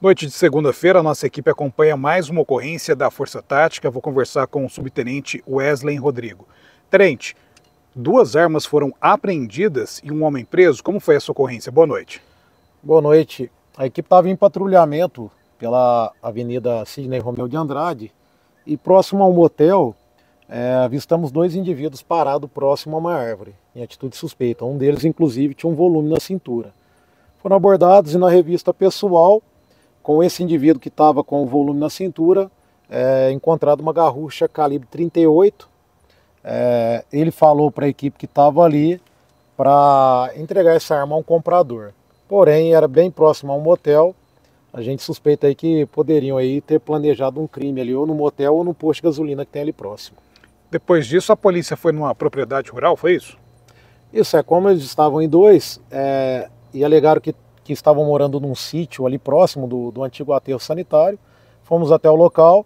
Noite de segunda-feira, nossa equipe acompanha mais uma ocorrência da Força Tática. Vou conversar com o subtenente Wesley Rodrigo. Tenente, duas armas foram apreendidas e um homem preso. Como foi essa ocorrência? Boa noite. Boa noite. A equipe estava em patrulhamento pela Avenida Sidney Romeu de Andrade e próximo a um motel é, avistamos dois indivíduos parados próximo a uma árvore, em atitude suspeita. Um deles, inclusive, tinha um volume na cintura. Foram abordados e na revista pessoal com esse indivíduo que estava com o volume na cintura, é, encontrado uma garrucha calibre 38. É, ele falou para a equipe que estava ali para entregar essa arma a um comprador. Porém, era bem próximo a um motel. A gente suspeita aí que poderiam aí ter planejado um crime ali, ou no motel ou no posto de gasolina que tem ali próximo. Depois disso, a polícia foi numa propriedade rural, foi isso? Isso, é como eles estavam em dois é, e alegaram que que estavam morando num sítio ali próximo do, do antigo aterro sanitário. Fomos até o local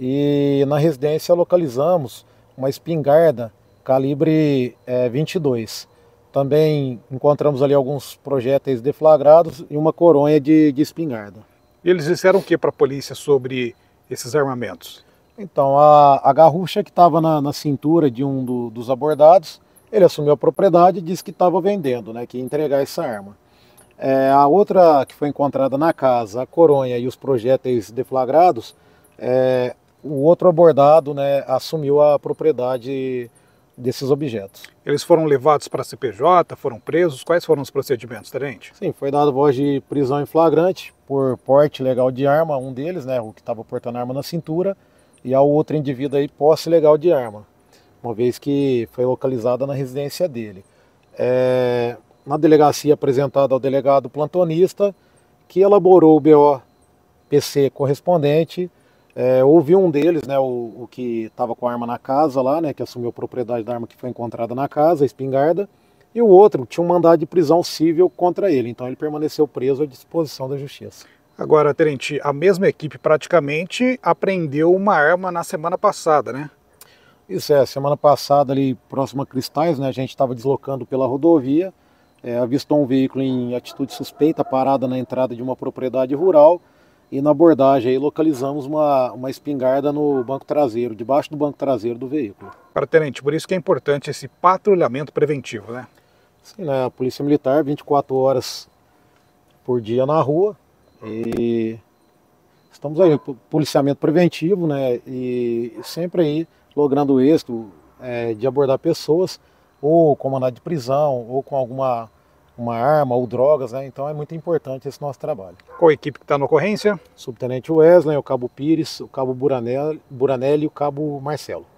e na residência localizamos uma espingarda calibre é, 22. Também encontramos ali alguns projéteis deflagrados e uma coronha de, de espingarda. E eles disseram o que para a polícia sobre esses armamentos? Então, a, a garrucha que estava na, na, cintura de um do, dos abordados, ele assumiu a propriedade e disse que estava vendendo, né, que ia entregar essa arma. É, a outra que foi encontrada na casa, a coronha e os projéteis deflagrados, é, o outro abordado né, assumiu a propriedade desses objetos. Eles foram levados para a CPJ, foram presos? Quais foram os procedimentos, Tenente? Sim, foi dado voz de prisão em flagrante por porte legal de arma, um deles, né, o que estava portando arma na cintura, e ao outro indivíduo aí posse legal de arma, uma vez que foi localizada na residência dele. É, na delegacia apresentada ao delegado plantonista, que elaborou o BO PC correspondente. É, houve um deles, né, o, o que estava com a arma na casa lá, né, que assumiu a propriedade da arma que foi encontrada na casa, a espingarda, e o outro tinha um mandado de prisão civil contra ele, então ele permaneceu preso à disposição da justiça. Agora, Terente, a mesma equipe praticamente apreendeu uma arma na semana passada, né? Isso é, semana passada ali próximo a Cristais, né, a gente estava deslocando pela rodovia, é, avistou um veículo em atitude suspeita parada na entrada de uma propriedade rural e na abordagem aí localizamos uma, uma espingarda no banco traseiro, debaixo do banco traseiro do veículo. Para tenente, por isso que é importante esse patrulhamento preventivo, né? Sim, né? A Polícia Militar, 24 horas por dia na rua e estamos aí, policiamento preventivo, né? E sempre aí logrando êxito é, de abordar pessoas ou com mandado de prisão, ou com alguma uma arma ou drogas, né? Então é muito importante esse nosso trabalho. Qual a equipe que está na ocorrência? Subtenente Wesley, o Cabo Pires, o Cabo Buranelli, Buranelli e o Cabo Marcelo.